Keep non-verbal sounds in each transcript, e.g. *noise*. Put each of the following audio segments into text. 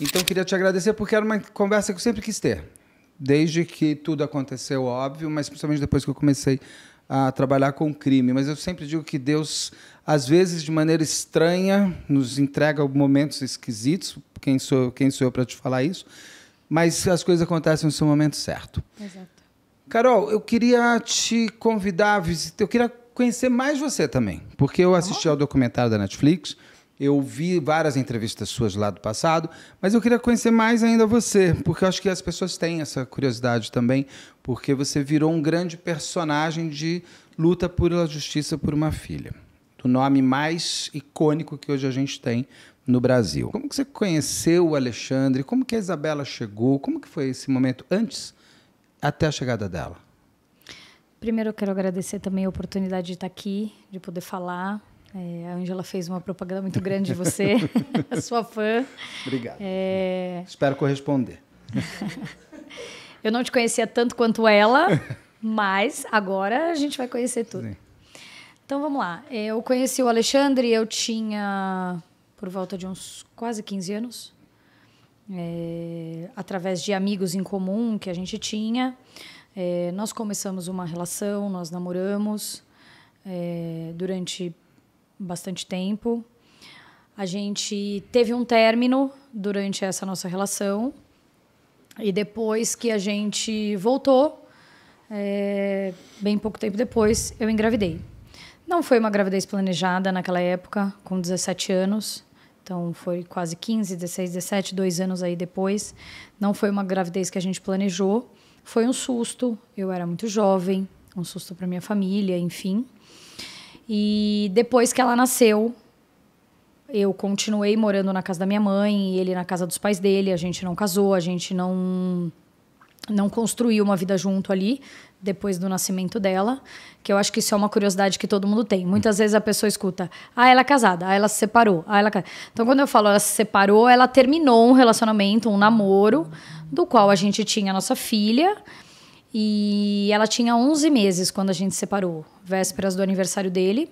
Então queria te agradecer porque era uma conversa que eu sempre quis ter. Desde que tudo aconteceu, óbvio, mas principalmente depois que eu comecei a trabalhar com crime. Mas eu sempre digo que Deus, às vezes de maneira estranha, nos entrega momentos esquisitos. Quem sou, quem sou eu para te falar isso? Mas as coisas acontecem no seu momento certo. Exato. Carol, eu queria te convidar a visitar. Eu queria conhecer mais você também, porque eu assisti ao documentário da Netflix eu vi várias entrevistas suas lá do passado, mas eu queria conhecer mais ainda você, porque eu acho que as pessoas têm essa curiosidade também, porque você virou um grande personagem de luta pela justiça por uma filha. O nome mais icônico que hoje a gente tem no Brasil. Como que você conheceu o Alexandre? Como que a Isabela chegou? Como que foi esse momento antes até a chegada dela? Primeiro eu quero agradecer também a oportunidade de estar aqui, de poder falar, é, a Angela fez uma propaganda muito grande de você, *laughs* sua fã. Obrigado. É... Espero corresponder. *laughs* Eu não te conhecia tanto quanto ela, mas agora a gente vai conhecer tudo. Sim. Então vamos lá. Eu conheci o Alexandre, eu tinha por volta de uns quase 15 anos, é, através de amigos em comum que a gente tinha. É, nós começamos uma relação, nós namoramos é, durante bastante tempo. A gente teve um término durante essa nossa relação. E depois que a gente voltou, é, bem pouco tempo depois, eu engravidei. Não foi uma gravidez planejada naquela época, com 17 anos. Então foi quase 15, 16, 17, dois anos aí depois. Não foi uma gravidez que a gente planejou. Foi um susto. Eu era muito jovem, um susto para minha família, enfim. E depois que ela nasceu, eu continuei morando na casa da minha mãe e ele na casa dos pais dele. A gente não casou, a gente não não construiu uma vida junto ali depois do nascimento dela, que eu acho que isso é uma curiosidade que todo mundo tem. Muitas vezes a pessoa escuta: "Ah, ela é casada, ah, ela se separou, ah, ela é Então quando eu falo ela se separou, ela terminou um relacionamento, um namoro, do qual a gente tinha a nossa filha e ela tinha 11 meses quando a gente separou, vésperas do aniversário dele.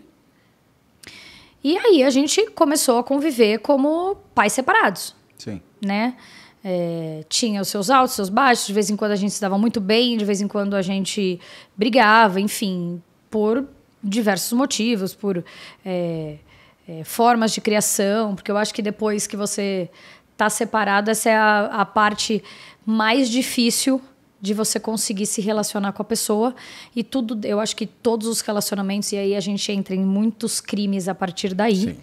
E aí a gente começou a conviver como pais separados. Sim. Né? É, tinha os seus altos, seus baixos, de vez em quando a gente se dava muito bem, de vez em quando a gente brigava, enfim, por diversos motivos, por é, é, formas de criação, porque eu acho que depois que você está separado, essa é a, a parte mais difícil de você conseguir se relacionar com a pessoa e tudo, eu acho que todos os relacionamentos e aí a gente entra em muitos crimes a partir daí. Sim.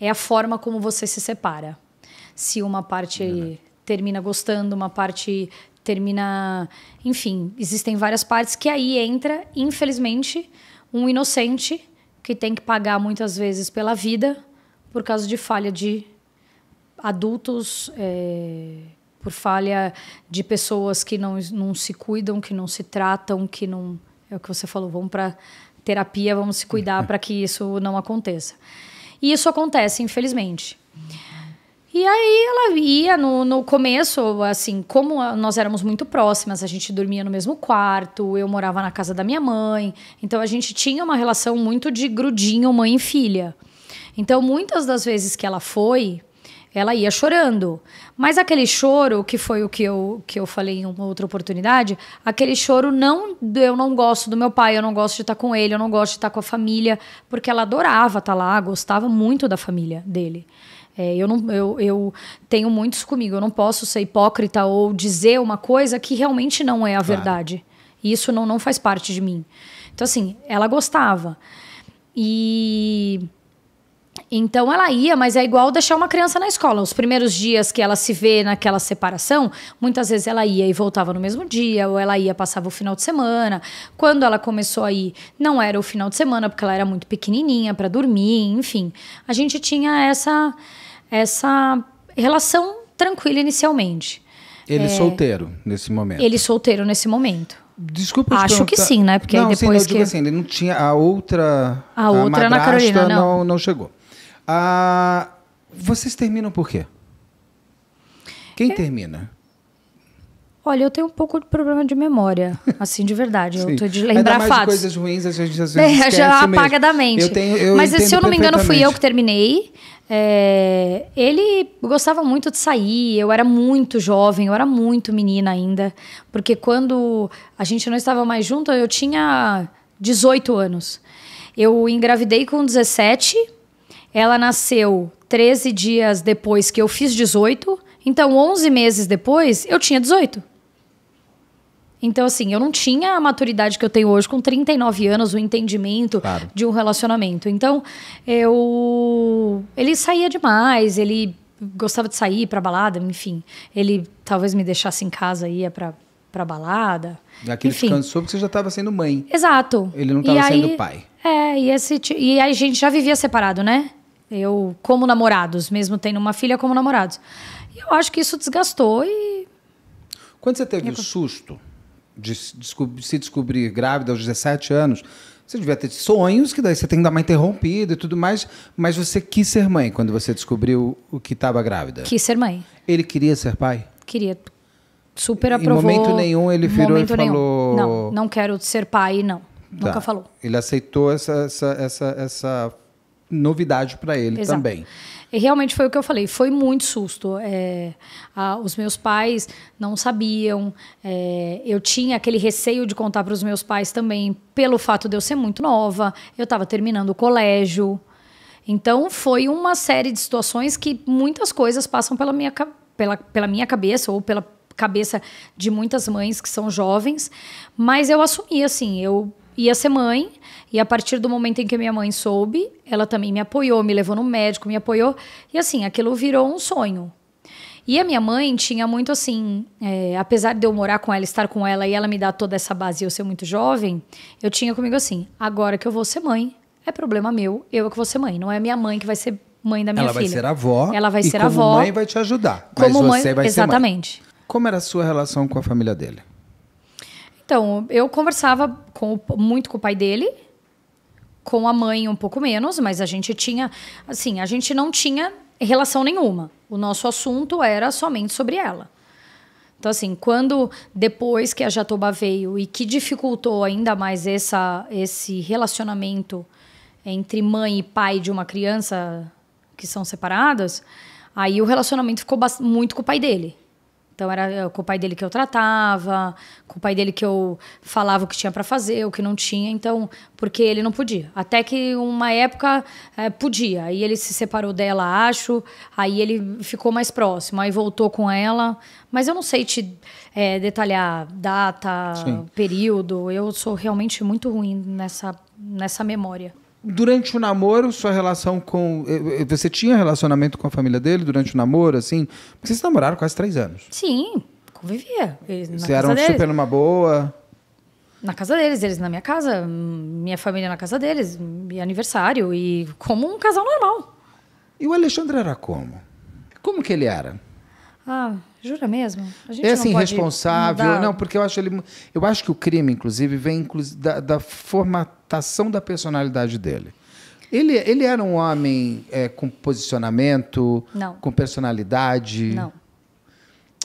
É a forma como você se separa. Se uma parte termina gostando, uma parte termina, enfim, existem várias partes que aí entra, infelizmente, um inocente que tem que pagar muitas vezes pela vida por causa de falha de adultos é, por falha de pessoas que não, não se cuidam, que não se tratam, que não. É o que você falou, vamos para terapia, vamos se cuidar para que isso não aconteça. E isso acontece, infelizmente. E aí ela ia no, no começo, assim, como nós éramos muito próximas, a gente dormia no mesmo quarto, eu morava na casa da minha mãe, então a gente tinha uma relação muito de grudinho mãe e filha. Então muitas das vezes que ela foi, ela ia chorando. Mas aquele choro, que foi o que eu, que eu falei em uma outra oportunidade, aquele choro não eu não gosto do meu pai, eu não gosto de estar com ele, eu não gosto de estar com a família, porque ela adorava estar lá, gostava muito da família dele. É, eu, não, eu, eu tenho muitos comigo, eu não posso ser hipócrita ou dizer uma coisa que realmente não é a claro. verdade. Isso não, não faz parte de mim. Então, assim, ela gostava. E então ela ia, mas é igual deixar uma criança na escola. Os primeiros dias que ela se vê naquela separação, muitas vezes ela ia e voltava no mesmo dia, ou ela ia, passava o final de semana. Quando ela começou a ir, não era o final de semana, porque ela era muito pequenininha para dormir, enfim. A gente tinha essa, essa relação tranquila inicialmente. Ele é, solteiro nesse momento. Ele solteiro nesse momento. Desculpa eu Acho que sim, né? Porque não, depois sim, não, que... assim, ele não tinha a outra... A, a outra Ana Carolina, não. não. Não chegou. Ah, vocês terminam por quê? Quem é... termina? Olha, eu tenho um pouco de problema de memória, *laughs* assim, de verdade. eu tô de lembrar mais fatos. De coisas ruins, às *laughs* é, vezes é, já apaga mesmo. da mente. Eu tenho, eu Mas se eu não me engano, fui eu que terminei. É, ele gostava muito de sair, eu era muito jovem, eu era muito menina ainda. Porque quando a gente não estava mais junto, eu tinha 18 anos. Eu engravidei com 17 ela nasceu 13 dias depois que eu fiz 18, então 11 meses depois eu tinha 18. Então, assim, eu não tinha a maturidade que eu tenho hoje, com 39 anos, o entendimento claro. de um relacionamento. Então, eu. Ele saía demais, ele gostava de sair pra balada, enfim. Ele talvez me deixasse em casa, ia pra, pra balada. Aquele enfim. descanso que você já estava sendo mãe. Exato. Ele não estava sendo pai. É, e, esse, e a gente já vivia separado, né? Eu, como namorados, mesmo tendo uma filha, como namorados. E eu acho que isso desgastou e. Quando você teve o susto de se descobrir grávida aos 17 anos, você devia ter sonhos, que daí você tem que dar uma interrompida e tudo mais, mas você quis ser mãe quando você descobriu o que estava grávida. Quis ser mãe. Ele queria ser pai? Queria. Super aprovou. Em momento nenhum ele virou e falou... Nenhum. Não, não quero ser pai, não. Tá. Nunca falou. Ele aceitou essa, essa, essa, essa novidade para ele Exato. também. E realmente foi o que eu falei, foi muito susto. É, a, os meus pais não sabiam, é, eu tinha aquele receio de contar para os meus pais também, pelo fato de eu ser muito nova, eu estava terminando o colégio. Então foi uma série de situações que muitas coisas passam pela minha, pela, pela minha cabeça ou pela cabeça de muitas mães que são jovens, mas eu assumi assim, eu ia ser mãe, e a partir do momento em que minha mãe soube, ela também me apoiou, me levou no médico, me apoiou. E assim, aquilo virou um sonho. E a minha mãe tinha muito assim, é, apesar de eu morar com ela, estar com ela e ela me dar toda essa base e eu ser muito jovem, eu tinha comigo assim: agora que eu vou ser mãe, é problema meu, eu é que vou ser mãe, não é minha mãe que vai ser mãe da minha ela filha. Ela vai ser avó. Ela vai ser como avó. Como mãe vai te ajudar, como mas mãe, você vai exatamente. ser mãe. Como era a sua relação com a família dele? Então, eu conversava com, muito com o pai dele, com a mãe um pouco menos, mas a gente tinha, assim, a gente não tinha relação nenhuma. O nosso assunto era somente sobre ela. Então, assim, quando depois que a Jatoba veio e que dificultou ainda mais essa, esse relacionamento entre mãe e pai de uma criança que são separadas, aí o relacionamento ficou muito com o pai dele. Então era eh, com o pai dele que eu tratava, com o pai dele que eu falava o que tinha para fazer, o que não tinha, então porque ele não podia. Até que uma época é, podia. Aí ele se separou dela, acho. Aí ele ficou mais próximo. Aí voltou com ela. Mas eu não sei te é, detalhar data, Sim. período. Eu sou realmente muito ruim nessa nessa memória durante o namoro, sua relação com. Eh, eh, você tinha relacionamento com a família dele durante o namoro, assim? Porque vocês namoraram quase três anos. Sim, convivia. Vocês eram deles. super numa boa. Na casa deles, eles na minha casa, minha família na casa deles, e aniversário, e como um casal normal. E o Alexandre era como? Como que ele era? Ah, Jura mesmo? é assim, irresponsável. Mudar. Não, porque eu acho ele. Eu acho que o crime, inclusive, vem inclusive, da, da, formatação da personalidade dele. Ele, ele era um homem é, com posicionamento, não. com personalidade. Não.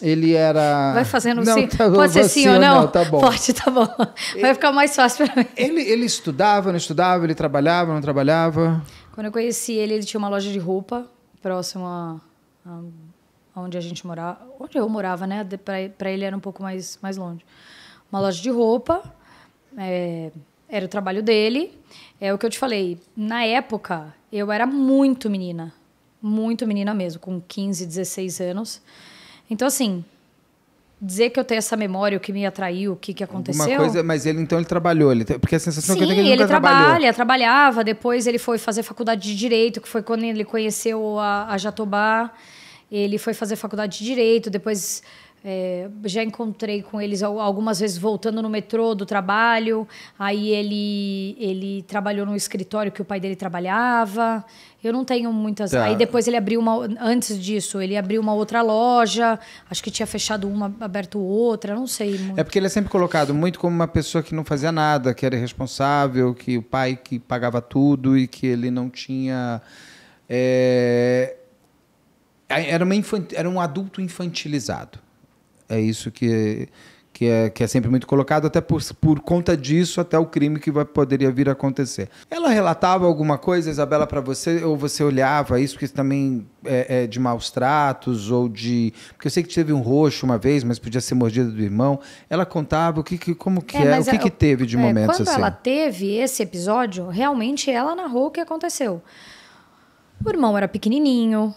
Ele era. Vai fazendo não, sim. Tá, Pode ser assim, sim ou não? não? Tá bom. Forte, tá bom. Vai ele, ficar mais fácil para mim. Ele, ele estudava, não estudava, ele trabalhava, não trabalhava. Quando eu conheci ele, ele tinha uma loja de roupa próximo a, a onde a gente morava, onde eu morava, né? Para ele era um pouco mais, mais longe. Uma loja de roupa, é, era o trabalho dele. É o que eu te falei, na época eu era muito menina, muito menina mesmo, com 15, 16 anos. Então, assim, dizer que eu tenho essa memória, o que me atraiu, o que, que aconteceu. Uma coisa, mas ele então ele trabalhou, ele, porque a sensação Sim, que eu tenho é que ele, ele trabalha, trabalhou. trabalhava, depois ele foi fazer faculdade de direito, que foi quando ele conheceu a, a Jatobá. Ele foi fazer faculdade de direito, depois é, já encontrei com eles algumas vezes voltando no metrô do trabalho. Aí ele, ele trabalhou num escritório que o pai dele trabalhava. Eu não tenho muitas. Tá. Aí depois ele abriu uma. Antes disso, ele abriu uma outra loja. Acho que tinha fechado uma, aberto outra, não sei. Muito. É porque ele é sempre colocado muito como uma pessoa que não fazia nada, que era irresponsável, que o pai que pagava tudo e que ele não tinha. É é, era, uma infant, era um adulto infantilizado. É isso que, que, é, que é sempre muito colocado, até por, por conta disso, até o crime que vai, poderia vir a acontecer. Ela relatava alguma coisa, Isabela, para você? Ou você olhava isso, que também é, é, de maus tratos, ou de. Porque eu sei que teve um roxo uma vez, mas podia ser mordida do irmão. Ela contava o que, que como que é, é o que, a, é, que teve de é, momentos quando assim. Quando ela teve esse episódio, realmente ela narrou o que aconteceu. O irmão era pequenininho,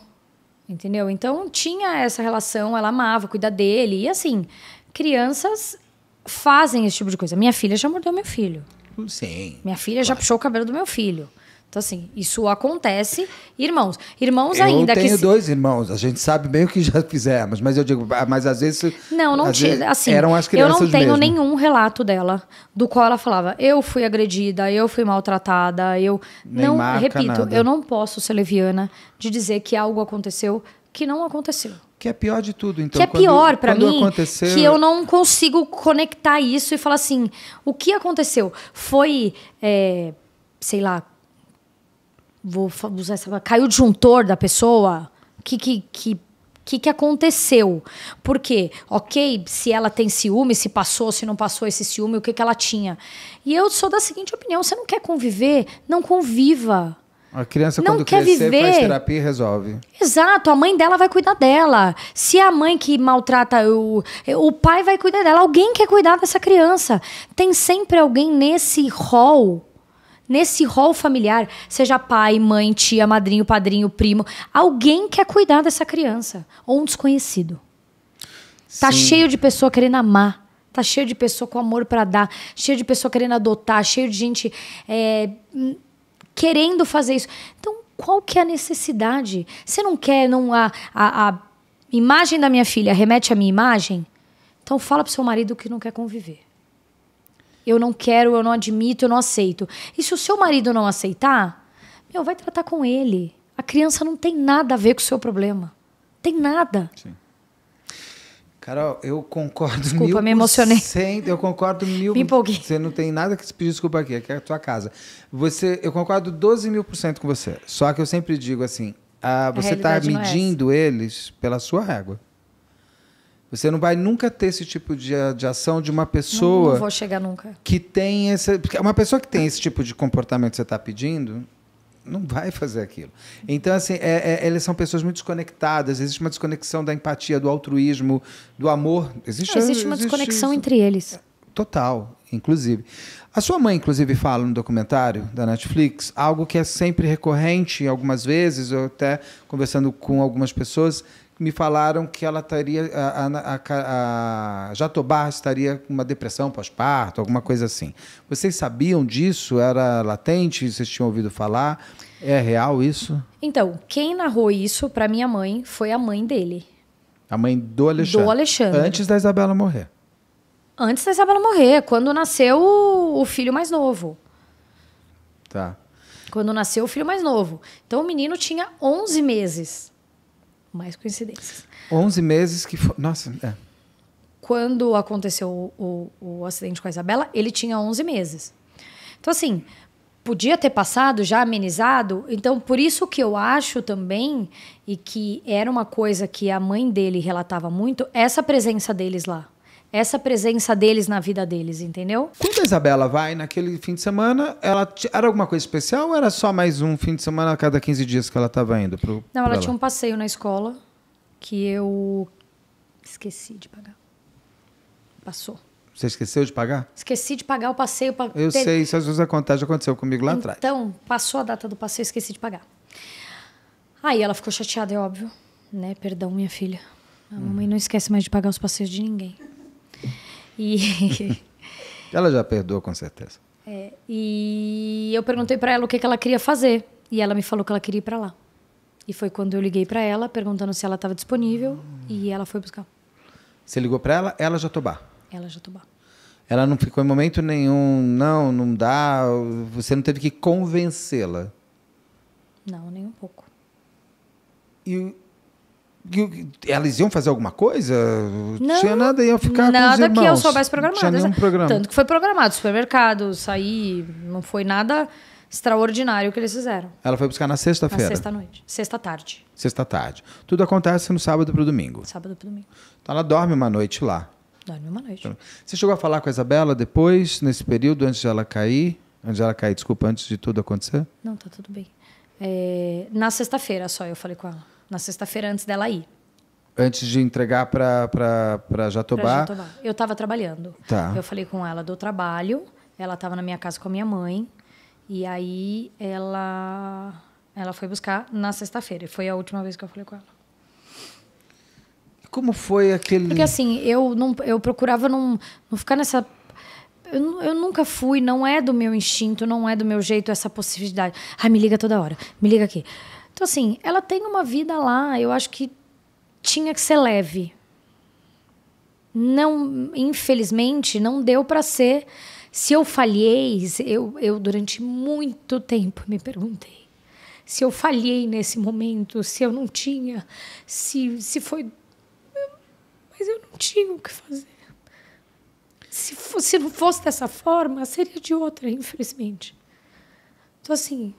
Entendeu? Então tinha essa relação, ela amava cuidar dele. E assim, crianças fazem esse tipo de coisa. Minha filha já mordeu meu filho. Sim. Minha filha claro. já puxou o cabelo do meu filho. Então, assim, isso acontece, irmãos. Irmãos eu ainda Eu tenho dois irmãos, a gente sabe bem o que já *laughs* fizemos, mas eu digo, mas às vezes. Não, não tinha. Assim, eram as crianças. Eu não tenho mesmo. nenhum relato dela do qual ela falava, eu fui agredida, eu fui maltratada, eu. Nem não, repito, nada. eu não posso ser leviana de dizer que algo aconteceu que não aconteceu. Que é pior de tudo, então. Que é quando, pior para mim, aconteceu... que eu não consigo conectar isso e falar assim, o que aconteceu? Foi, é, sei lá, vou usar essa caiu o disjuntor da pessoa, que que, que que, que aconteceu? Porque, ok, se ela tem ciúme, se passou, se não passou esse ciúme, o que, que ela tinha? E eu sou da seguinte opinião: você não quer conviver, não conviva. A criança, não quando quer crescer, viver. faz terapia e resolve. Exato, a mãe dela vai cuidar dela. Se é a mãe que maltrata o, o pai vai cuidar dela. Alguém quer cuidar dessa criança. Tem sempre alguém nesse rol Nesse rol familiar, seja pai, mãe, tia, madrinho, padrinho, primo, alguém quer cuidar dessa criança. Ou um desconhecido. Tá Sim. Tá cheio de pessoa querendo amar. Tá cheio de pessoa com amor para dar. Cheio de pessoa querendo adotar. Cheio de gente é, hum, querendo fazer isso. Então, qual que é a necessidade? Você não quer, não. A, a, a imagem da minha filha remete à minha imagem? Então, fala pro seu marido que não quer conviver eu não quero, eu não admito, eu não aceito. E se o seu marido não aceitar, meu, vai tratar com ele. A criança não tem nada a ver com o seu problema. Tem nada. Sim. Carol, eu concordo desculpa, mil me emocionei. Cento, eu concordo mil. Me empolguei. Você não tem nada que se pedir desculpa aqui, aqui é a tua casa. Você, eu concordo 12 mil por cento com você. Só que eu sempre digo assim, ah, você está é medindo é eles pela sua régua. Você não vai nunca ter esse tipo de, de ação de uma pessoa. Não, não vou chegar nunca. Que tem esse. Uma pessoa que tem esse tipo de comportamento que você está pedindo, não vai fazer aquilo. Então, assim, é, é, são pessoas muito desconectadas, existe uma desconexão da empatia, do altruísmo, do amor. Existe, existe uma existe desconexão isso. entre eles. Total, inclusive. A sua mãe, inclusive, fala no documentário da Netflix algo que é sempre recorrente, algumas vezes, ou até conversando com algumas pessoas, me falaram que ela estaria a, a, a Jatobá estaria com uma depressão pós-parto, alguma coisa assim. Vocês sabiam disso? Era latente? Vocês tinham ouvido falar? É real isso? Então, quem narrou isso para minha mãe foi a mãe dele. A mãe do Alexandre. Do Alexandre. Antes da Isabela morrer. Antes da Isabela morrer, quando nasceu o filho mais novo. Tá. Quando nasceu o filho mais novo. Então o menino tinha 11 meses mais coincidências. 11 meses que foi. Nossa, é. Quando aconteceu o, o, o acidente com a Isabela, ele tinha 11 meses. Então, assim, podia ter passado, já amenizado. Então, por isso que eu acho também, e que era uma coisa que a mãe dele relatava muito, essa presença deles lá essa presença deles na vida deles, entendeu? Quando a Isabela vai naquele fim de semana, ela era alguma coisa especial ou era só mais um fim de semana a cada 15 dias que ela estava indo? Pro, Não, ela, ela tinha um passeio na escola que eu esqueci de pagar. Passou. Você esqueceu de pagar? Esqueci de pagar o passeio. para... eu ter... sei, isso às vezes acontece, aconteceu comigo lá então, atrás. Então, passou a data do passeio, esqueci de pagar. Aí ela ficou chateada, é óbvio. Né? Perdão, minha filha. A hum. mamãe não esquece mais de pagar os passeios de ninguém. E... *laughs* ela já perdoa, com certeza. É, e eu perguntei para ela o que, que ela queria fazer. E ela me falou que ela queria ir para lá. E foi quando eu liguei para ela, perguntando se ela estava disponível. E ela foi buscar. Você ligou para ela? Ela já tobá. Ela já tobá. Ela não ficou em momento nenhum, não, não dá. Você não teve que convencê-la. Não, nem um pouco. E elas iam fazer alguma coisa? Não, tinha nada, iam ficar nada com Nada que eu soubesse programado. programa. Tanto que foi programado, supermercado, sair, não foi nada extraordinário que eles fizeram. Ela foi buscar na sexta-feira? Na sexta-noite, sexta-tarde. Sexta-tarde. Tudo acontece no sábado para o domingo? Sábado para domingo. Então ela dorme uma noite lá? Dorme uma noite. Você chegou a falar com a Isabela depois, nesse período, antes de ela cair? Antes de ela cair, desculpa, antes de tudo acontecer? Não, tá tudo bem. É, na sexta-feira só eu falei com ela na sexta-feira antes dela ir. Antes de entregar para Jatobá? para Jatobá. Eu estava trabalhando. Tá. Eu falei com ela do trabalho, ela estava na minha casa com a minha mãe, e aí ela, ela foi buscar na sexta-feira. Foi a última vez que eu falei com ela. Como foi aquele. Porque assim, eu, não, eu procurava não, não ficar nessa eu, eu, nunca fui, não é do meu instinto, não é do meu jeito essa possibilidade. Ai, me liga toda hora, me liga aqui. Então, assim, ela tem uma vida lá, eu acho que tinha que ser leve. Não, infelizmente, não deu para ser. Se eu falhei, eu, eu durante muito tempo me perguntei se eu falhei nesse momento, se eu não tinha, se, se foi. Mas eu não tinha o que fazer. Se, fosse, se não fosse dessa forma, seria de outra, infelizmente. Então, assim,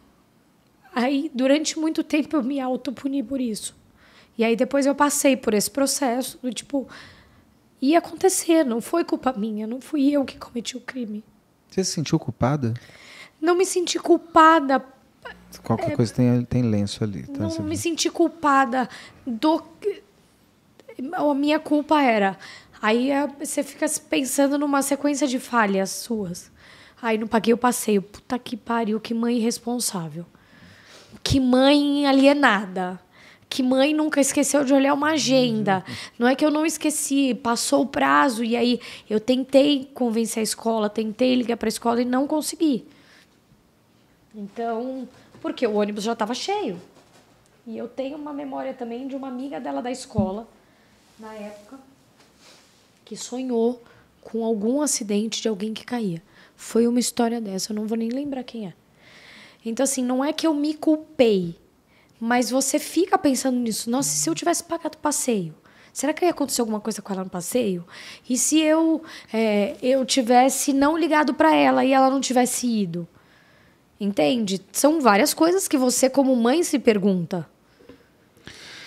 Aí, durante muito tempo, eu me autopuni por isso. E aí, depois, eu passei por esse processo do tipo, ia acontecer, não foi culpa minha, não fui eu que cometi o crime. Você se sentiu culpada? Não me senti culpada. Qualquer é, coisa tem, tem lenço ali. Tá? Não me senti culpada do. A minha culpa era. Aí é, você fica pensando numa sequência de falhas suas. Aí não paguei o passeio. Puta que pariu, que mãe irresponsável que mãe alienada. Que mãe nunca esqueceu de olhar uma agenda. Uhum. Não é que eu não esqueci, passou o prazo e aí eu tentei convencer a escola, tentei ligar para a escola e não consegui. Então, porque o ônibus já estava cheio. E eu tenho uma memória também de uma amiga dela da escola, na época, que sonhou com algum acidente de alguém que caía. Foi uma história dessa, eu não vou nem lembrar quem é. Então, assim, não é que eu me culpei, mas você fica pensando nisso. Nossa, se eu tivesse pagado o passeio, será que ia acontecer alguma coisa com ela no passeio? E se eu é, eu tivesse não ligado para ela e ela não tivesse ido? Entende? São várias coisas que você, como mãe, se pergunta.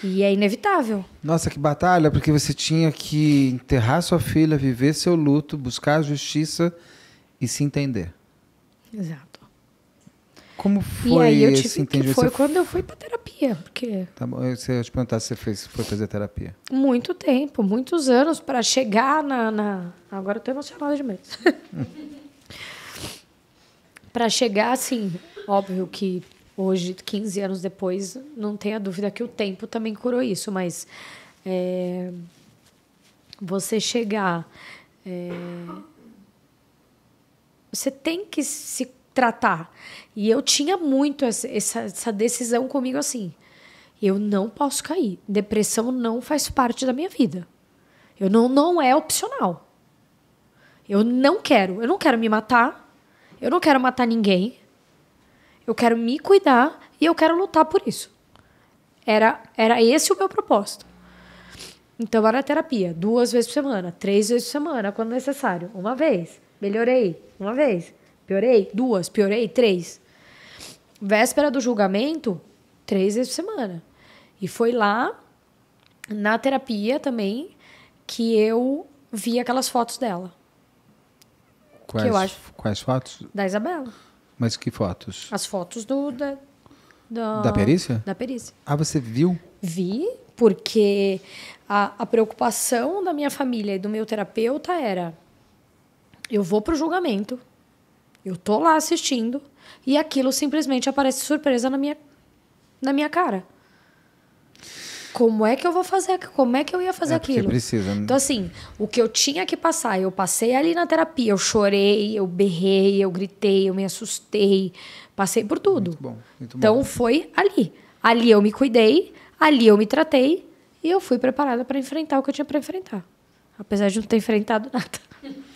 E é inevitável. Nossa, que batalha, porque você tinha que enterrar sua filha, viver seu luto, buscar a justiça e se entender. Exato. Como foi e aí eu tive que foi você... quando eu fui para terapia, porque Tá bom, eu ia te perguntar se você fez, foi fazer terapia. Muito tempo, muitos anos para chegar na, na, agora eu tô emocionada demais. *laughs* para chegar assim, óbvio que hoje, 15 anos depois, não tenha dúvida que o tempo também curou isso, mas é... você chegar é... você tem que se tratar. E eu tinha muito essa, essa decisão comigo assim. Eu não posso cair. Depressão não faz parte da minha vida. Eu não, não é opcional. Eu não quero. Eu não quero me matar. Eu não quero matar ninguém. Eu quero me cuidar e eu quero lutar por isso. Era, era esse o meu propósito. Então era terapia, duas vezes por semana, três vezes por semana, quando necessário, uma vez. Melhorei, uma vez. Piorei? Duas. Piorei? Três. Véspera do julgamento, três vezes por semana. E foi lá, na terapia também, que eu vi aquelas fotos dela. Quais, que eu acho, quais fotos? Da Isabela. Mas que fotos? As fotos do. Da, da, da perícia? Da perícia. Ah, você viu? Vi, porque a, a preocupação da minha família e do meu terapeuta era: eu vou para o julgamento, eu tô lá assistindo e aquilo simplesmente aparece surpresa na minha, na minha cara. Como é que eu vou fazer? Como é que eu ia fazer é aquilo? Precisa, né? Então, assim, o que eu tinha que passar, eu passei ali na terapia, eu chorei, eu berrei, eu gritei, eu me assustei, passei por tudo. Muito bom, muito bom. então foi ali. Ali eu me cuidei, ali eu me tratei e eu fui preparada para enfrentar o que eu tinha para enfrentar. Apesar de não ter enfrentado nada. *laughs*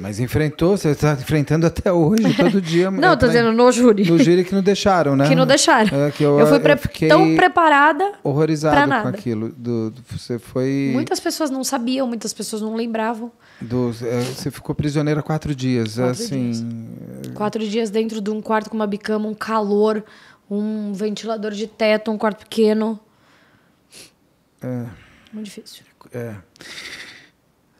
Mas enfrentou, você está enfrentando até hoje, todo dia. *laughs* não, é, tá estou dizendo no júri. No júri que não deixaram, né? Que não deixaram. É, que eu, eu fui pre eu tão preparada. Horrorizada com aquilo. Do, do, você foi. Muitas pessoas não sabiam, muitas pessoas não lembravam. Do, é, você ficou prisioneira quatro dias, quatro assim. Dias. É. Quatro dias dentro de um quarto com uma bicama, um calor, um ventilador de teto, um quarto pequeno. É. Muito difícil. É.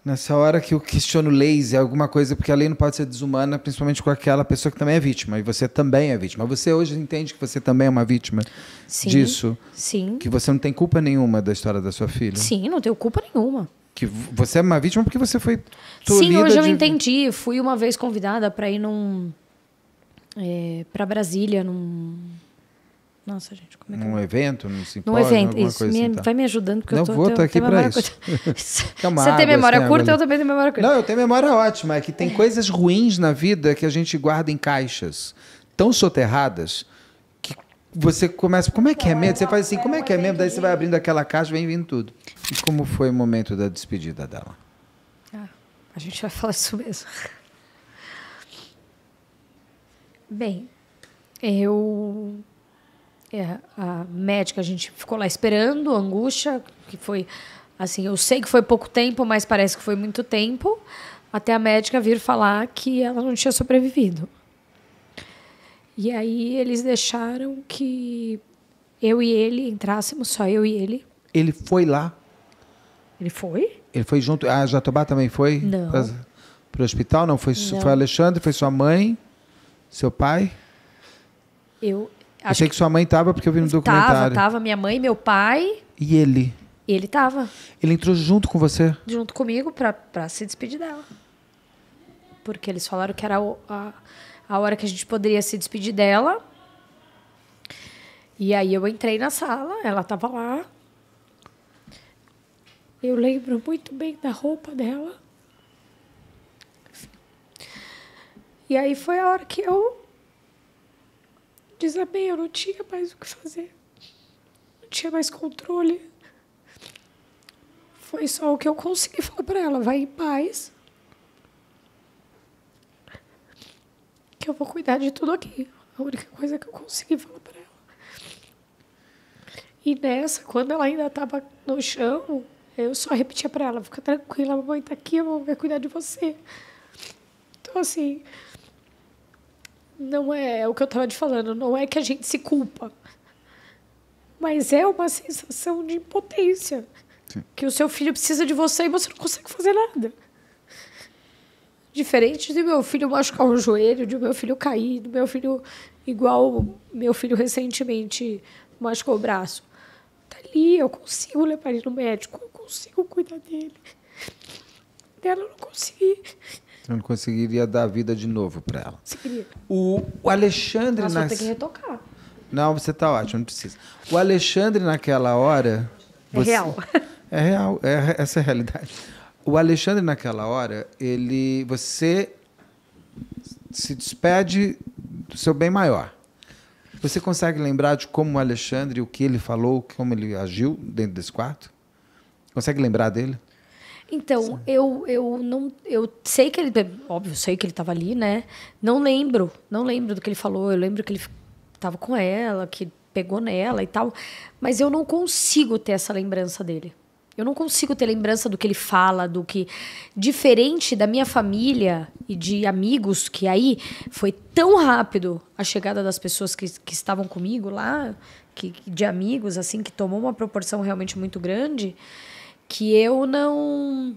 Nessa hora que eu questiono leis, é alguma coisa, porque a lei não pode ser desumana, principalmente com aquela pessoa que também é vítima, e você também é vítima. Você hoje entende que você também é uma vítima sim, disso? Sim. Que você não tem culpa nenhuma da história da sua filha? Sim, não tenho culpa nenhuma. Que você é uma vítima porque você foi. Sim, hoje de... eu entendi. Fui uma vez convidada para ir num. É, para Brasília, num nossa, gente, como é que. Num evento, num simpósio. Num evento, isso. Me, assim, tá. Vai me ajudando, porque não, eu tô. Não, vou estar aqui para isso. *laughs* Você água, tem memória tem assim, curta, eu também tenho memória curta. Não, eu tenho memória ótima. É que tem é. coisas ruins na vida que a gente guarda em caixas tão soterradas que você começa. Como é que é mesmo? Você faz assim, como é que é mesmo? Daí você vai abrindo aquela caixa e vem vindo tudo. E como foi o momento da despedida dela? Ah, a gente vai falar isso mesmo. Bem, eu é, a médica, a gente ficou lá esperando, angústia, que foi assim, eu sei que foi pouco tempo, mas parece que foi muito tempo, até a médica vir falar que ela não tinha sobrevivido. E aí eles deixaram que eu e ele entrássemos, só eu e ele. Ele foi lá? Ele foi? Ele foi junto. A ah, Jatobá também foi? Não. Para o hospital? Não, foi, não. foi Alexandre, foi sua mãe, seu pai? Eu, Acho que, que sua mãe tava porque eu vi no documentário. Tava, tava minha mãe, meu pai. E ele? Ele tava. Ele entrou junto com você? Junto comigo para se despedir dela. Porque eles falaram que era a, a hora que a gente poderia se despedir dela. E aí eu entrei na sala, ela tava lá. Eu lembro muito bem da roupa dela. E aí foi a hora que eu desabei, eu não tinha mais o que fazer. Não tinha mais controle. Foi só o que eu consegui *laughs* falar para ela, vai em paz. Que eu vou cuidar de tudo aqui. A única coisa que eu consegui falar para ela. E nessa, quando ela ainda estava no chão, eu só repetia para ela: fica tranquila, a mamãe está aqui, a mamãe vai cuidar de você. Então, assim, não é, é o que eu estava te falando, não é que a gente se culpa, mas é uma sensação de impotência. Sim. Que o seu filho precisa de você e você não consegue fazer nada. Diferente de meu filho machucar o joelho, de meu filho cair, do meu filho, igual meu filho recentemente machucou o braço. Tá ali, eu consigo levar ele no médico, eu consigo cuidar dele. Dela eu não consegui não conseguiria dar vida de novo para ela. O, o Alexandre... Mas nas... vou ter que retocar. Não, você tá ótimo, não precisa. O Alexandre, naquela hora... É você... É real. *laughs* É real, é, essa é a realidade. O Alexandre, naquela hora, ele, você se despede do seu bem maior. Você consegue lembrar de como o Alexandre, o que ele falou, como ele agiu dentro desse quarto? Consegue lembrar dele? Então, eu, eu não. Eu sei que ele. Óbvio, sei que ele estava ali, né? Não lembro. Não lembro do que ele falou. Eu lembro que ele estava com ela, que pegou nela e tal. Mas eu não consigo ter essa lembrança dele. Eu não consigo ter lembrança do que ele fala, do que. Diferente da minha família e de amigos, que aí foi tão rápido a chegada das pessoas que, que estavam comigo lá, que, de amigos, assim, que tomou uma proporção realmente muito grande que eu não.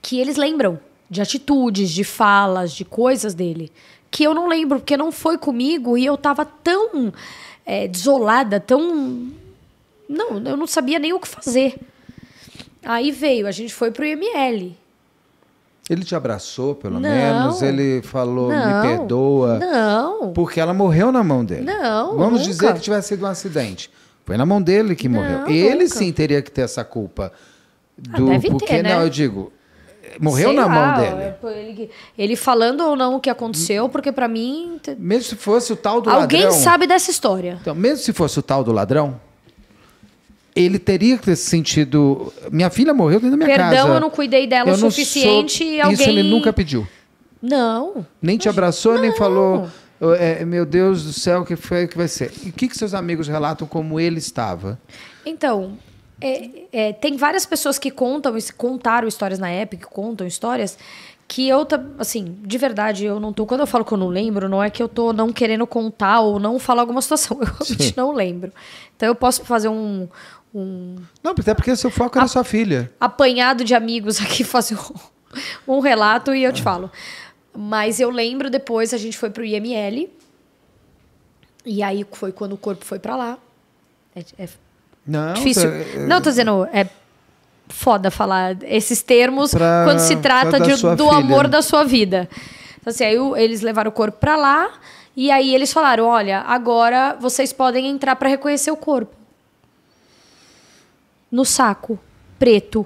que eles lembram de atitudes, de falas, de coisas dele. Que eu não lembro, porque não foi comigo e eu tava tão é, desolada, tão. Não, eu não sabia nem o que fazer. Aí veio, a gente foi pro IML. Ele te abraçou, pelo não, menos? Ele falou, não, me perdoa? Não. Porque ela morreu na mão dele. Não. Vamos nunca. dizer que tivesse sido um acidente. Foi na mão dele que não, morreu. Ele nunca. sim teria que ter essa culpa. Ah, do, ah, deve porque, ter, né? Não, eu digo, morreu Sei na lá, mão dele. É, ele, falando ou não o que aconteceu, hum. porque para mim. Mesmo se fosse o tal do Alguém ladrão. Alguém sabe dessa história. Então, mesmo se fosse o tal do ladrão, ele teria que ter sentido. Minha filha morreu dentro da minha Perdão, casa. Perdão, eu não cuidei dela eu o suficiente. Sou... Alguém... Isso ele nunca pediu. Não. Nem te abraçou, não. nem falou. Oh, é, meu Deus do céu, o que foi que vai ser? E o que, que seus amigos relatam como ele estava? Então, é, é, tem várias pessoas que contam, contaram histórias na época, que contam histórias que eu, assim, de verdade, eu não tô. Quando eu falo que eu não lembro, não é que eu tô não querendo contar ou não falar alguma *laughs* situação. Eu realmente não lembro. Então eu posso fazer um. um não, até porque seu foco é a, era sua filha. Apanhado de amigos aqui, *laughs* fazer um, um relato e eu te é. falo. Mas eu lembro depois, a gente foi pro IML. E aí foi quando o corpo foi para lá. É, é, não, difícil. Tá, não, tô dizendo, é foda falar esses termos pra, quando se trata de, do filha. amor da sua vida. Então, assim, aí eles levaram o corpo para lá e aí eles falaram: olha, agora vocês podem entrar para reconhecer o corpo. No saco, preto.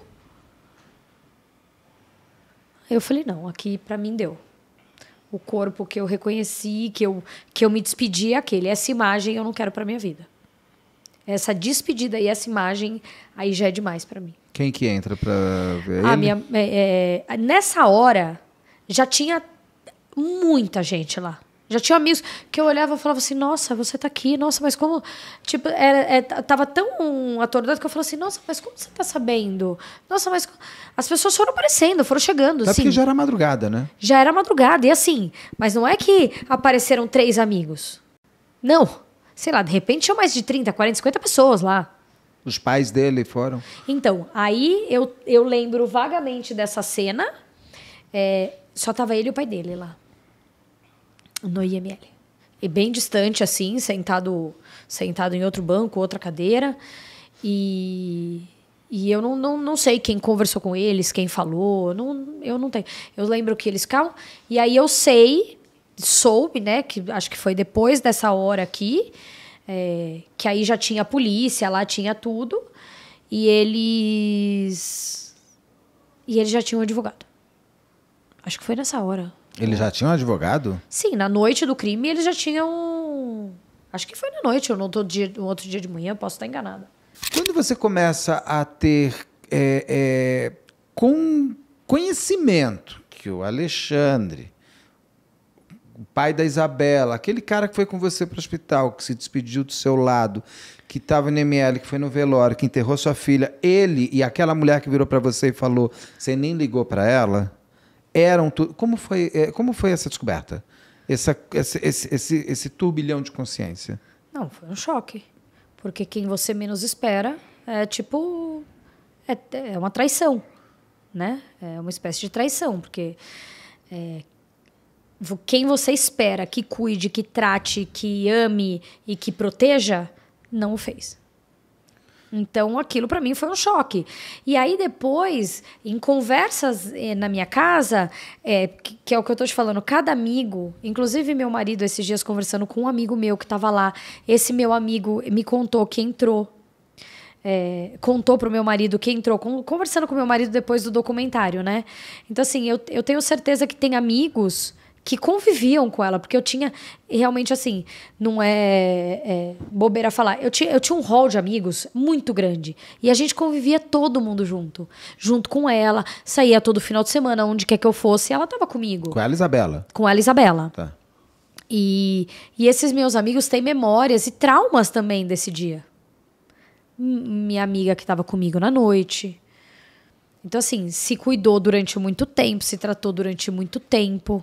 Eu falei: não, aqui para mim deu. O corpo que eu reconheci, que eu, que eu me despedi é aquele. Essa imagem eu não quero para minha vida essa despedida e essa imagem aí já é demais para mim. Quem que entra para ver? minha, é, é, nessa hora já tinha muita gente lá. Já tinha amigos que eu olhava e falava assim, nossa, você tá aqui, nossa, mas como. Tipo, era, é, tava tão atordoado que eu falava assim, nossa, mas como você tá sabendo? Nossa, mas. As pessoas foram aparecendo, foram chegando. Até tá, assim. porque já era madrugada, né? Já era madrugada, e assim. Mas não é que apareceram três amigos. Não sei lá, de repente tinha mais de 30, 40, 50 pessoas lá. Os pais dele foram? Então, aí eu, eu lembro vagamente dessa cena. É, só tava ele e o pai dele lá. No IML. E bem distante, assim, sentado, sentado em outro banco, outra cadeira. E, e eu não, não, não sei quem conversou com eles, quem falou. Não, eu não tenho. Eu lembro que eles calmam. E aí eu sei soube, né, que acho que foi depois dessa hora aqui, é, que aí já tinha polícia, lá tinha tudo, e eles e eles já tinham um advogado. Acho que foi nessa hora. Eles já tinham um advogado? Sim, na noite do crime eles já tinham. Acho que foi na noite, ou no outro dia, no outro dia de manhã, posso estar enganada. Quando você começa a ter é, é, com conhecimento que o Alexandre pai da Isabela, aquele cara que foi com você para o hospital, que se despediu do seu lado, que estava no ML, que foi no velório, que enterrou sua filha, ele e aquela mulher que virou para você e falou, você nem ligou para ela, eram tudo. como foi eh, como foi essa descoberta, essa, esse, esse, esse, esse turbilhão de consciência? Não, foi um choque, porque quem você menos espera é tipo é, é uma traição, né? É uma espécie de traição, porque é, quem você espera que cuide, que trate, que ame e que proteja, não o fez. Então, aquilo para mim foi um choque. E aí, depois, em conversas eh, na minha casa, eh, que, é o que eu tô te falando, cada amigo, inclusive meu marido, esses dias conversando com um amigo meu que tava lá, esse meu amigo me contou que entrou. Eh, contou pro meu marido que entrou, com, conversando com meu marido depois do documentário, né? Então, assim, eu, eu tenho certeza que tem amigos que conviviam com ela, porque eu tinha realmente assim, não é, é bobeira falar, eu tinha, eu tinha um hall de amigos muito grande e a gente convivia todo mundo junto, junto com ela, saía todo final de semana, onde quer que eu fosse, ela tava comigo. Com a Isabela? Com a Isabela. Tá. E, e esses meus amigos têm memórias e traumas também desse dia. Minha amiga que estava comigo na noite. Então, assim, se cuidou durante muito tempo, se tratou durante muito tempo.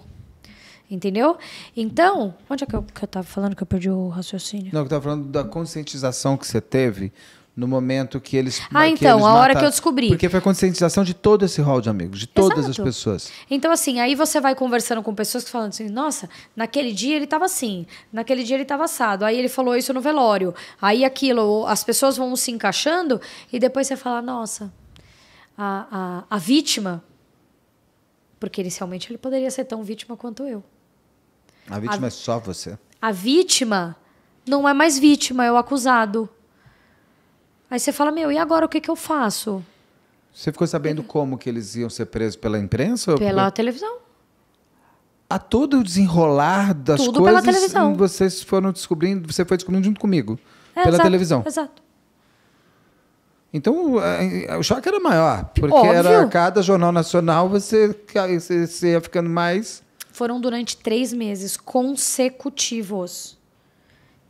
Entendeu? Então, onde é que eu, que eu tava falando que eu perdi o raciocínio? Não, eu tava falando da conscientização que você teve no momento que eles Ah, então, eles a hora que eu descobri. Porque foi a conscientização de todo esse hall de amigos, de todas Exato. as pessoas. Então, assim, aí você vai conversando com pessoas que falam assim, nossa, naquele dia ele estava assim, naquele dia ele estava assado, aí ele falou isso no velório, aí aquilo, as pessoas vão se encaixando e depois você fala, nossa, a, a, a vítima, porque inicialmente ele poderia ser tão vítima quanto eu. A vítima a, é só você. A vítima não é mais vítima, é o acusado. Aí você fala, meu, e agora o que, que eu faço? Você ficou sabendo como que eles iam ser presos pela imprensa? Pela televisão. A todo o desenrolar das Tudo coisas, pela televisão. vocês foram descobrindo, você foi descobrindo junto comigo, é, pela exato, televisão. Exato. Então, eh, eh, o choque era maior, porque Óbvio. era a cada jornal nacional você, você ia ficando mais foram durante três meses consecutivos.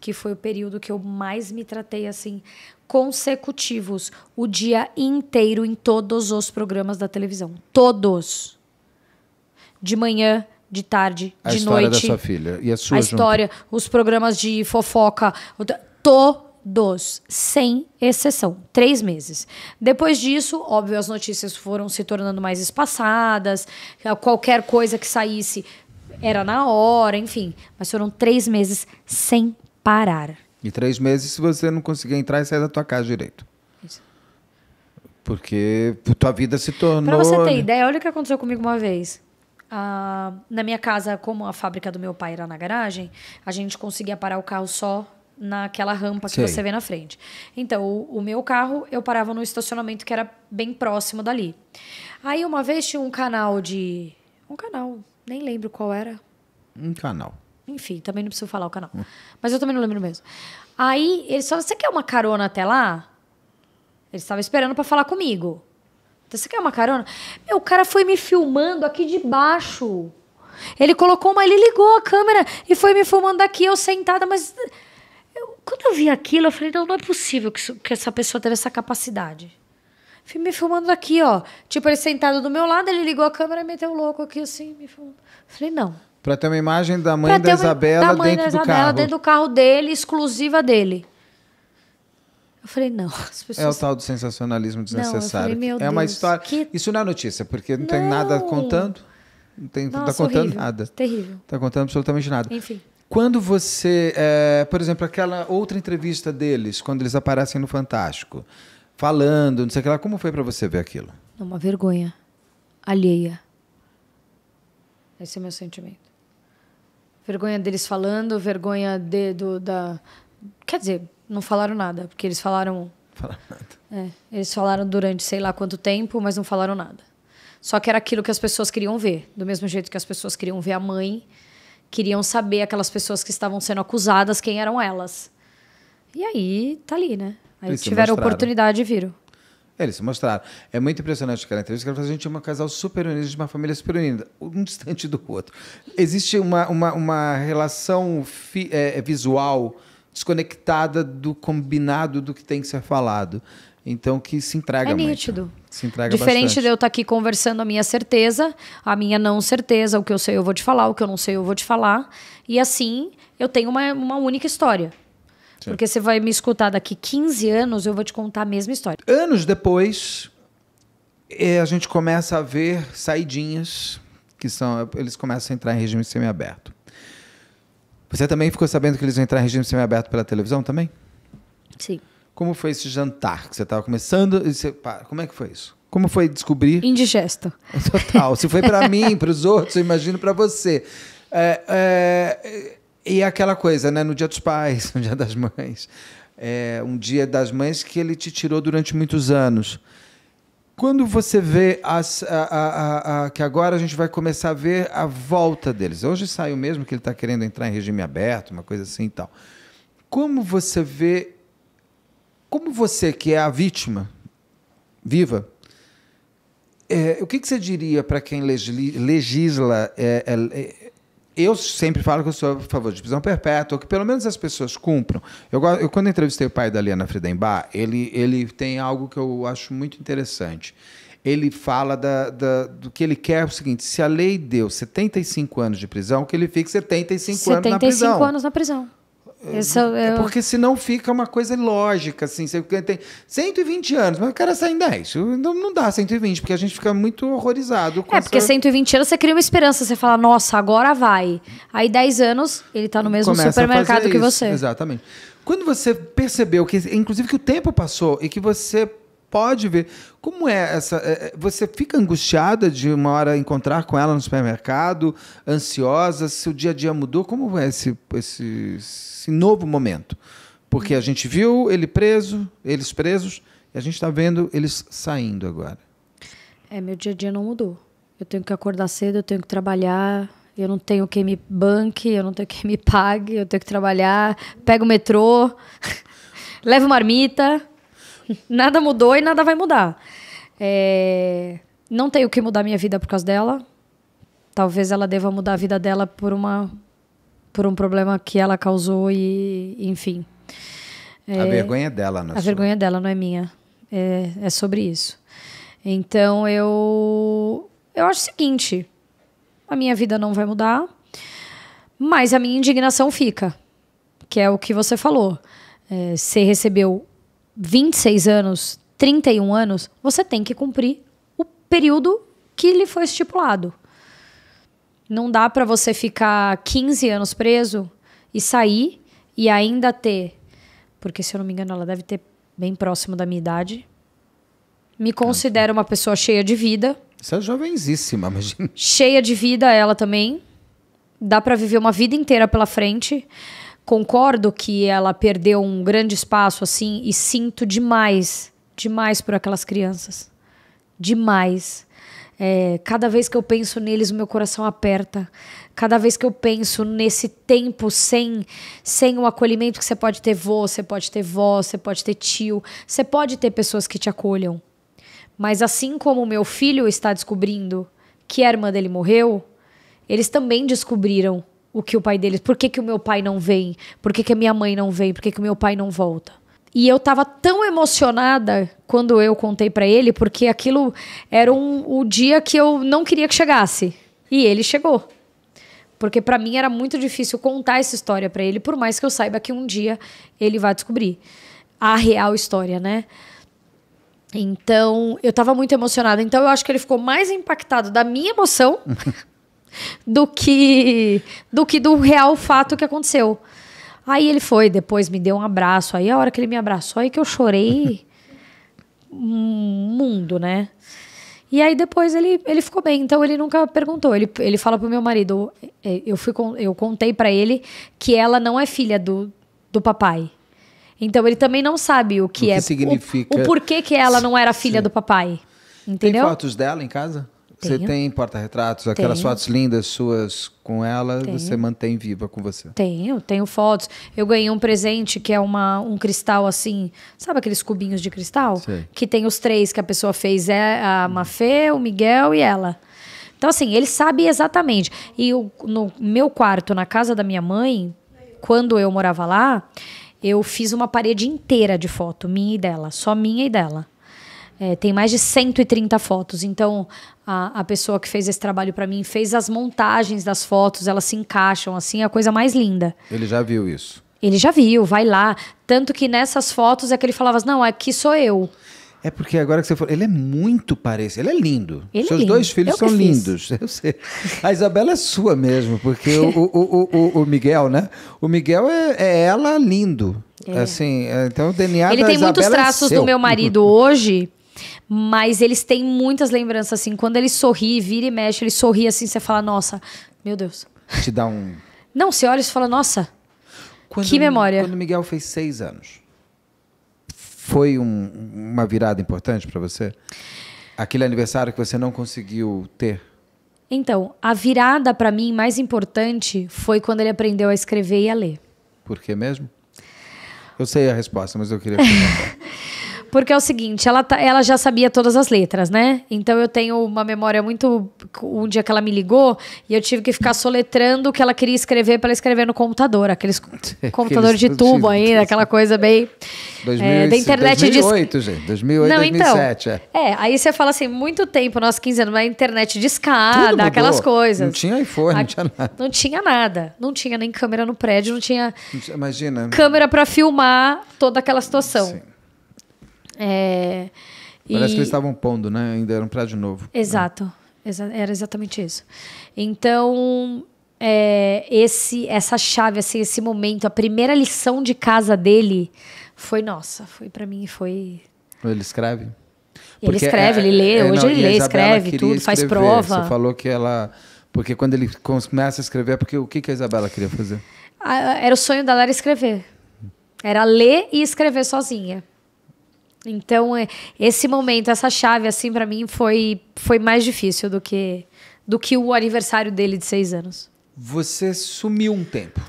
Que foi o período que eu mais me tratei assim, consecutivos, o dia inteiro em todos os programas da televisão. Todos. De manhã, de tarde, a de noite. A história da sua filha. E a sua A junto. história, os programas de fofoca. Todos dos, sem exceção, três meses. Depois disso, óbvio, as notícias foram se tornando mais espaçadas, qualquer coisa que saísse era na hora, enfim. Mas foram três meses sem parar. E três meses se você não conseguir entrar e sair da tua casa direito. Isso. Porque tua vida se tornou. Pra você ter né? ideia, olha o que aconteceu comigo uma vez. Ah, na minha casa, como a fábrica do meu pai era na garagem, a gente conseguia parar o carro só naquela rampa que Sei. você vê na frente. Então, o, o, meu carro eu parava no estacionamento que era bem próximo dali. Aí uma vez tinha um canal de. Um canal, nem lembro qual era. Um canal. Enfim, também não preciso falar o canal. Hum. Mas eu também não lembro mesmo. Aí eles falou: você quer uma carona até lá? Eles estavam esperando para falar comigo. Então, você quer uma carona? Meu, o cara foi me filmando aqui de baixo. Ele colocou uma. Ele ligou a câmera e foi me filmando aqui eu sentada, mas quando eu vi aquilo, eu falei, não, não é possível que, que essa pessoa teve essa capacidade. Fui me filmando aqui, ó. Tipo, ele sentado do meu lado, ele ligou a câmera e meteu o louco aqui, assim, me filmando. Falei, não. Pra ter uma imagem da mãe pra da Isabela da mãe dentro da Isabela, do carro. dentro do carro dele, exclusiva dele. Eu falei, não. Pessoas... É o tal do sensacionalismo desnecessário. Não, falei, é Deus, uma história. Que... Isso não é notícia, porque não, não. tem nada contando. Não tem, tá Nossa, tá contando horrível, nada. Terrível. Tá contando absolutamente nada. Enfim. Quando você, é, por exemplo, aquela outra entrevista deles, quando eles aparecem no Fantástico, falando, não sei o que lá, como foi para você ver aquilo? É uma vergonha alheia. Esse é meu sentimento. Vergonha deles falando, vergonha de, do, da. Quer dizer, não falaram nada, porque eles falaram. Falaram nada. É, eles falaram durante sei lá quanto tempo, mas não falaram nada. Só que era aquilo que as pessoas queriam ver. Do mesmo jeito que as pessoas queriam ver a mãe queriam saber aquelas pessoas que estavam sendo acusadas quem eram elas. E aí tá ali, né? Aí Eles tiveram oportunidade e viram. Eles se mostraram. É muito impressionante aquela entrevista, que ela a gente é um casal super unido, de uma família super unida, um *laughs* distante do outro. Existe uma, uma, uma relação fi, é, é, visual desconectada do combinado do que tem que ser falado. Então, que se entrega é muito. É nítido. Se entrega Diferente bastante. de eu estar tá aqui conversando a minha certeza, a minha não certeza, o que eu sei eu vou te falar, o que eu não sei eu vou te falar. E assim eu tenho uma, uma única história. Porque você vai me escutar daqui 15 anos, eu vou te contar a mesma história. Anos depois, é, a gente começa a ver saidinhas que são. Eles começam a entrar em regime semiaberto. Você também ficou sabendo que eles vão entrar em regime semiaberto pela televisão também? Sim. Como foi esse jantar que você estava começando? Você, como é que foi isso? Como foi descobrir? Indigesto. *laughs* Total. Se foi para mim, *laughs* para os outros, eu imagino para você. É, é, e aquela coisa, né? No Dia dos Pais, *laughs* no Dia das Mães. É, um Dia das Mães que ele te tirou durante muitos anos. Quando você vê as, a, a, a, que agora a gente vai começar a ver a volta deles. Hoje saiu mesmo que ele está querendo entrar em regime aberto, uma coisa assim e tal. Como você vê como você, que é a vítima viva, é, o que, que, você diria para quem legisla? É, é, é, eu sempre falo que eu sou a favor de prisão perpétua, que pelo menos as pessoas cumpram. Eu, eu quando entrevistei o pai da Liana Friedenbach, ele, ele tem algo que eu acho muito interessante. Ele fala da, da, do que ele quer é o seguinte: se a lei deu 75 anos de prisão, que ele fique 75, 75 anos na prisão. 75 anos na prisão é eu... É é é porque senão fica uma coisa lógica, assim. Você tem 120 anos, mas o cara sai em 10. Então, não, dá 120, porque a gente fica muito horrorizado. é, porque essa... 120 anos você cria uma esperança, você fala, nossa, agora vai. Aí 10 anos, ele está no mesmo Começa supermercado que isso. você. Exatamente. Quando você percebeu que, inclusive, que o tempo passou e que você pode ver. Como é essa. É, é, você fica angustiada de uma hora encontrar com ela no supermercado, ansiosa, se o dia a dia mudou? Como é esse, esse, esse novo momento? Porque a gente viu ele preso, eles presos, e a gente está vendo eles saindo agora. É, meu dia a dia não mudou. Eu tenho que acordar cedo, eu tenho que trabalhar, eu não tenho quem me banque, eu não tenho quem me pague, eu tenho que trabalhar, pego o metrô, *laughs* levo marmita nada mudou e nada vai mudar. É... Não tenho que mudar minha vida por causa dela. Talvez ela deva mudar a vida dela por uma por um problema que ela causou e enfim. É... Né, a vergonha é dela, não é? A sua. vergonha dela não é minha. É, é sobre isso. Então eu eu acho o seguinte: a minha vida não vai mudar, mas a minha indignação fica, que é o que você falou. É, você recebeu 26 anos, 31 anos, você tem que cumprir o período que lhe foi estipulado. Não dá para você ficar 15 anos preso e sair e ainda ter, porque se eu não me engano ela deve ter bem próximo da minha idade. Me considero uma pessoa cheia de vida. Você é jovenzíssima, imagina. Cheia de vida ela também. Dá para viver uma vida inteira pela frente concordo que ela perdeu um grande espaço assim e sinto demais, demais por aquelas crianças. Demais. É, cada vez que eu penso neles, o meu coração aperta. Cada vez que eu penso nesse tempo sem sem o acolhimento que você pode ter vô, você pode ter vó, você pode ter tio, você pode ter pessoas que te acolham. Mas assim como meu filho está descobrindo que a irmã dele morreu, eles também descobriram o que o pai deles. Por que, que o meu pai não vem? Por que, que a minha mãe não vem? Por que, que o meu pai não volta? E eu tava tão emocionada quando eu contei para ele, porque aquilo era um, o dia que eu não queria que chegasse. E ele chegou. Porque para mim era muito difícil contar essa história para ele, por mais que eu saiba que um dia ele vai descobrir a real história, né? Então, eu tava muito emocionada. Então, eu acho que ele ficou mais impactado da minha emoção *laughs* do que do que do real fato que aconteceu. Aí ele foi, depois me deu um abraço. Aí a hora que ele me abraçou, aí que eu chorei mundo, né? E aí depois ele, ele ficou bem, então ele nunca perguntou. Ele, ele fala pro meu marido, é, eu fui eu contei para ele que ela não é filha do, do papai. Então ele também não sabe o que, o que é significa... o, o porquê que ela não era filha Sim. do papai. Entendeu? Tem fotos dela em casa? Você tem porta-retratos, aquelas tenho. fotos lindas suas com ela, tenho. você mantém viva com você? Tenho, tenho fotos. Eu ganhei um presente que é uma, um cristal assim, sabe aqueles cubinhos de cristal? Que tem os três que a pessoa fez, é a hum. Mafê, o Miguel e ela. Então, assim, ele sabe exatamente. E eu, no meu quarto, na casa da minha mãe, quando eu morava lá, eu fiz uma parede inteira de foto, minha e dela, só minha e dela. É, tem mais de 130 fotos. Então, a, a pessoa que fez esse trabalho para mim fez as montagens das fotos, elas se encaixam, assim, é a coisa mais linda. Ele já viu isso? Ele já viu, vai lá. Tanto que nessas fotos é que ele falava, não, aqui sou eu. É porque agora que você falou, ele é muito parecido, ele é lindo. Ele é Seus é lindo. dois filhos eu são lindos. *laughs* Eu sei. A Isabela é sua mesmo, porque o, o, o, o, Miguel, né? O Miguel é, é ela lindo. É. Assim, é, então o DNA Ele tem Isabela muitos é traços do meu marido *laughs* hoje, mas eles têm muitas lembranças, assim. Quando ele sorri, vira e mexe, ele sorri assim, você fala, nossa, meu Deus. Te dá um. Não, você olha e fala, nossa. Quando, que memória. Quando o Miguel fez seis anos, foi um, uma virada importante para você? Aquele aniversário que você não conseguiu ter? Então, a virada para mim mais importante foi quando ele aprendeu a escrever e a ler. Por quê mesmo? Eu sei a resposta, mas eu queria perguntar. *laughs* Porque é o seguinte, ela, tá, ela já sabia todas as letras, né? Então eu tenho uma memória muito. Um dia que ela me ligou e eu tive que ficar soletrando o que ela queria escrever para escrever no computador. Aqueles *laughs* computador de tubo ainda, aquela coisa bem. 2000, é, da internet 2008, de... gente. 2008, Não, 2007. Então, é. é, aí você fala assim, muito tempo, nós 15 anos, mas internet de escada, aquelas coisas. Não tinha iPhone, não tinha nada. Não tinha nada. Não tinha nem câmera no prédio, não tinha. Imagina. Câmera para filmar toda aquela situação. Sim. É, Parece e... que eles estavam pondo, né? Ainda era um prédio novo. Exato. Né? Exa era exatamente isso. Então, é, esse, essa chave, assim, esse momento, a primeira lição de casa dele foi nossa. Foi para mim, foi... Ele escreve? Porque ele escreve, é, ele lê. É, hoje não, ele lê, escreve tudo, escrever. faz prova. Você falou que ela... Porque quando ele começa a escrever, é porque o que, que a Isabela queria fazer? Era o sonho dela era escrever. Era ler e escrever sozinha. Então, é, esse momento, essa chave, assim, para mim foi, foi mais difícil do que, do que o aniversário dele de seis anos. Você sumiu um tempo.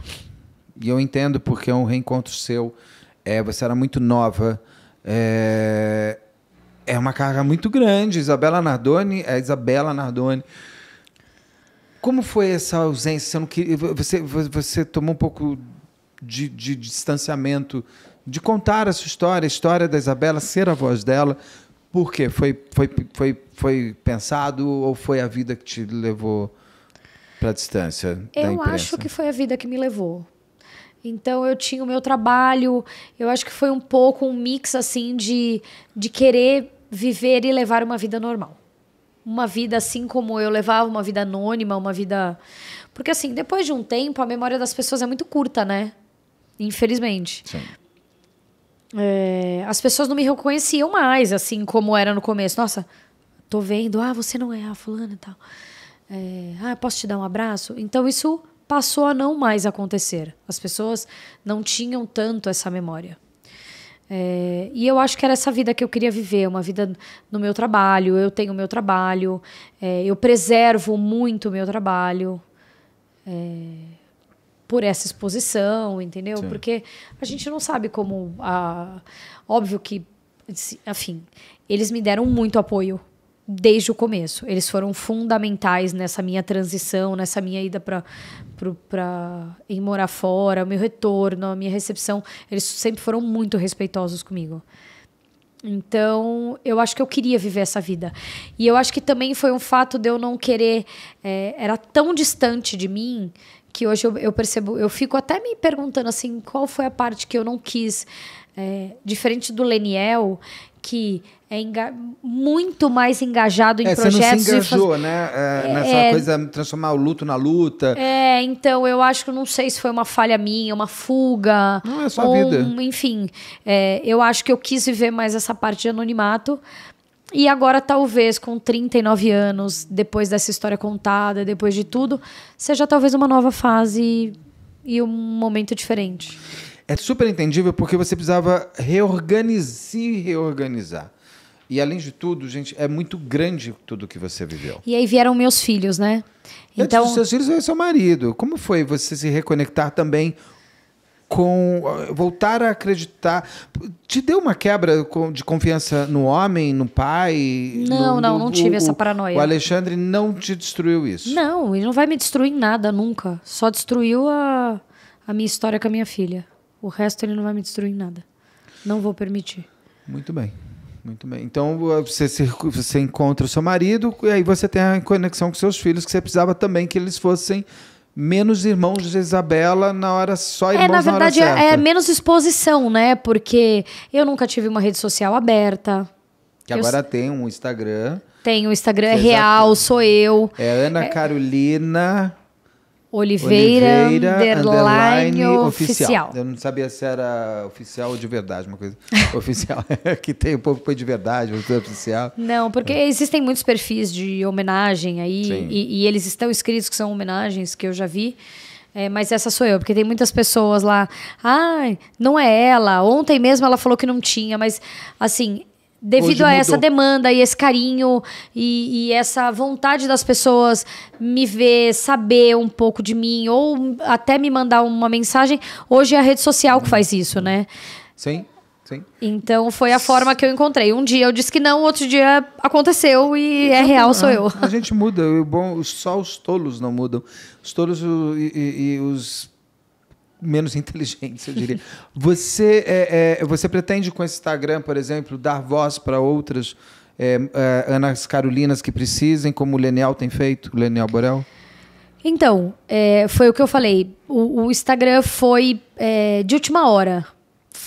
E eu entendo porque é um reencontro seu. É, você era muito nova. É, é uma carga muito grande. Isabela Nardoni é Isabela Nardoni. Como foi essa ausência? Você, não queria, você, você tomou um pouco de, de distanciamento de contar a sua história, a história da Isabela, ser a voz dela. Por quê? Foi, foi, foi, foi pensado ou foi a vida que te levou para a distância? Eu acho que foi a vida que me levou. Então eu tinha o meu trabalho, eu acho que foi um pouco um mix assim de, de querer viver e levar uma vida normal. Uma vida assim como eu levava, uma vida anônima, uma vida. Porque assim, depois de um tempo, a memória das pessoas é muito curta, né? Infelizmente. Sim é, as pessoas não me reconheciam mais, assim como era no começo. Nossa, tô vendo, ah, você não é a fulana e tal. É, ah, posso te dar um abraço? Então isso passou a não mais acontecer. As pessoas não tinham tanto essa memória. É, e eu acho que era essa vida que eu queria viver, uma vida no meu trabalho. Eu tenho meu trabalho, é, eu preservo muito o meu trabalho. É, por essa exposição, entendeu? Sim. Porque a gente não sabe como. A... Óbvio que. Enfim, eles me deram muito apoio desde o começo. Eles foram fundamentais nessa minha transição, nessa minha ida para ir morar fora, meu retorno, a minha recepção. Eles sempre foram muito respeitosos comigo. Então, eu acho que eu queria viver essa vida. E eu acho que também foi um fato de eu não querer. É, era tão distante de mim que hoje eu, eu, percebo, eu fico até me perguntando assim, qual foi a parte que eu não quis, é, diferente do Leniel, que é muito mais engajado em é, projetos. Você não se engajou, faz... né? É, é, nessa é... coisa transformar o luto na luta. É, então eu acho que não sei se foi uma falha minha, uma fuga. Não, é sua um, vida. Enfim, é, eu acho que eu quis viver mais essa parte de anonimato, e agora, talvez, com 39 anos, depois dessa história contada, depois de tudo, seja talvez uma nova fase e um momento diferente. É super entendível porque você precisava reorganizar, se reorganizar. E além de tudo, gente, é muito grande tudo que você viveu. E aí vieram meus filhos, né? Então, Antes dos então seus filhos veio seu marido. Como foi você se reconectar também com voltar a acreditar te deu uma quebra de confiança no homem no pai não no, não no, não tive o, essa paranoia o Alexandre não te destruiu isso não ele não vai me destruir em nada nunca só destruiu a, a minha história com a minha filha o resto ele não vai me destruir em nada não vou permitir muito bem muito bem. Então você, se, você encontra o seu marido e aí você tem a conexão com seus filhos que você precisava também que eles fossem menos irmãos de Isabela na hora só irmãos é, na verdade, é, é menos exposição, né? Porque eu nunca tive uma rede social aberta. Que eu agora tem um Instagram. Tem o um Instagram é real, sou eu. É Ana é. Carolina Oliveira, Oliveira underline, underline oficial. oficial. Eu não sabia se era oficial ou de verdade, uma coisa *laughs* oficial. *laughs* que tem o povo foi de verdade, o oficial. Não, porque é. existem muitos perfis de homenagem aí e, e, eles estão escritos que são homenagens que eu já vi. É, mas essa sou eu, porque tem muitas pessoas lá. Ai, ah, não é ela. Ontem mesmo ela falou que não tinha, mas assim, Devido a essa demanda e esse carinho e, e, essa vontade das pessoas me ver, saber um pouco de mim ou até me mandar uma mensagem, hoje é a rede social que faz isso, né? Sim, sim. Então foi a forma que eu encontrei. Um dia eu disse que não, outro dia aconteceu e é real, sou eu. A gente muda. O bom, só os tolos não mudam. Os tolos e, e, e os menos *laughs* inteligentes, eu diria. Você, é, é, você pretende com esse Instagram, por exemplo, dar voz para outras é, é, Anas Carolinas que precisem, como o Lenial tem feito, o Lenial Borel? Então, é, foi o que eu falei. O, o Instagram foi é, de última hora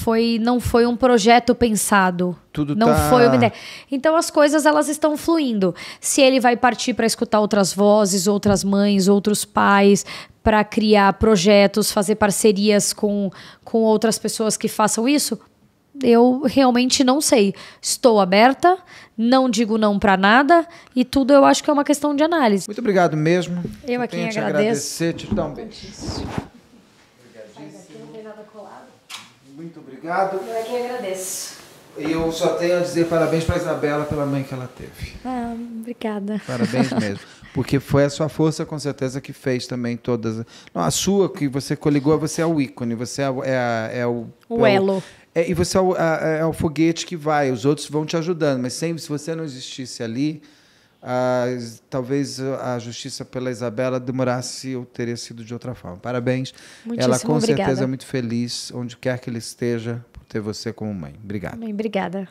foi não foi um projeto pensado. Tudo não tá... foi uma ideia. Então as coisas elas estão fluindo. Se ele vai partir para escutar outras vozes, outras mães, outros pais, para criar projetos, fazer parcerias com com outras pessoas que façam isso, eu realmente não sei. Estou aberta, não digo não para nada e tudo eu acho que é uma questão de análise. Muito obrigado mesmo. Eu, eu aqui agradeço. Agradecer, te dar um beijo. obrigado. Eu é que agradeço. E eu só tenho a dizer parabéns para Isabela pela mãe que ela teve. Ah, obrigada. Parabéns *laughs* mesmo. Porque foi a sua força, com certeza, que fez também todas. Não, a sua, que você coligou, você é o ícone, você é, é, é o. É o elo. É, e você é o, é, é o foguete que vai, os outros vão te ajudando, mas sempre, se você não existisse ali, talvez a justiça pela Isabela demorasse ou teria sido de outra forma. Parabéns. Muitíssimo Ela com obrigada. certeza é muito feliz, onde quer que ele esteja, por ter você como mãe. Obrigado. mãe obrigada.